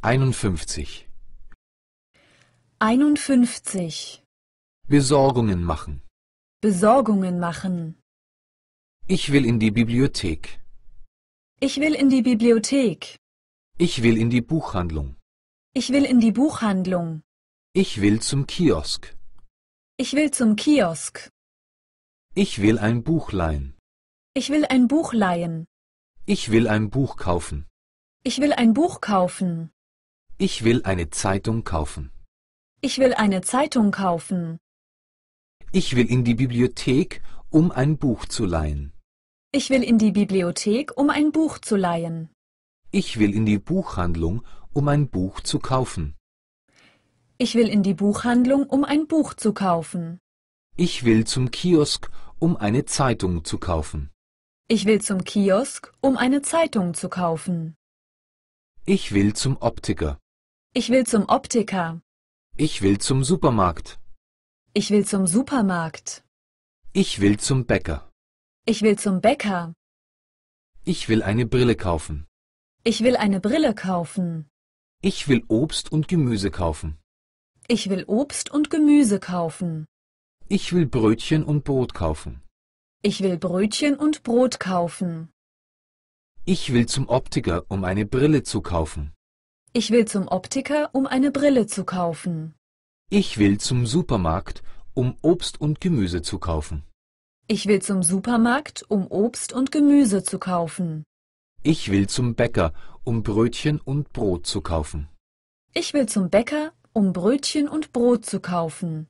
51 51 Besorgungen machen. Besorgungen machen. Ich will in die Bibliothek. Ich will in die Bibliothek. Ich will in die Buchhandlung. Ich will in die Buchhandlung. Ich will zum Kiosk. Ich will zum Kiosk. Ich will ein Buch leihen. Ich will ein Buch leihen. Ich will ein Buch kaufen. Ich will ein Buch kaufen. Ich will eine Zeitung kaufen. Ich will eine Zeitung kaufen. Ich will in die Bibliothek, um ein Buch zu leihen. Ich will in die Bibliothek, um ein Buch zu leihen. Ich will in die Buchhandlung, um ein Buch zu kaufen. Ich will in die Buchhandlung, um ein Buch zu kaufen. Ich will zum Kiosk, um eine Zeitung zu kaufen. Ich will zum Kiosk, um eine Zeitung zu kaufen. Ich will zum Optiker. Ich will zum Optiker. Ich will zum Supermarkt. Ich will zum Supermarkt. Ich will zum Bäcker. Ich will zum Bäcker. Ich will eine Brille kaufen. Ich will eine Brille kaufen. Ich will Obst und Gemüse kaufen. Ich will Obst und Gemüse kaufen. Ich will Brötchen und Brot kaufen. Ich will Brötchen und Brot kaufen. Ich will zum Optiker, um eine Brille zu kaufen. Ich will zum Optiker, um eine Brille zu kaufen. Ich will zum Supermarkt, um Obst und Gemüse zu kaufen. Ich will zum Supermarkt, um Obst und Gemüse zu kaufen. Ich will zum Bäcker, um Brötchen und Brot zu kaufen. Ich will zum Bäcker, um Brötchen und Brot zu kaufen.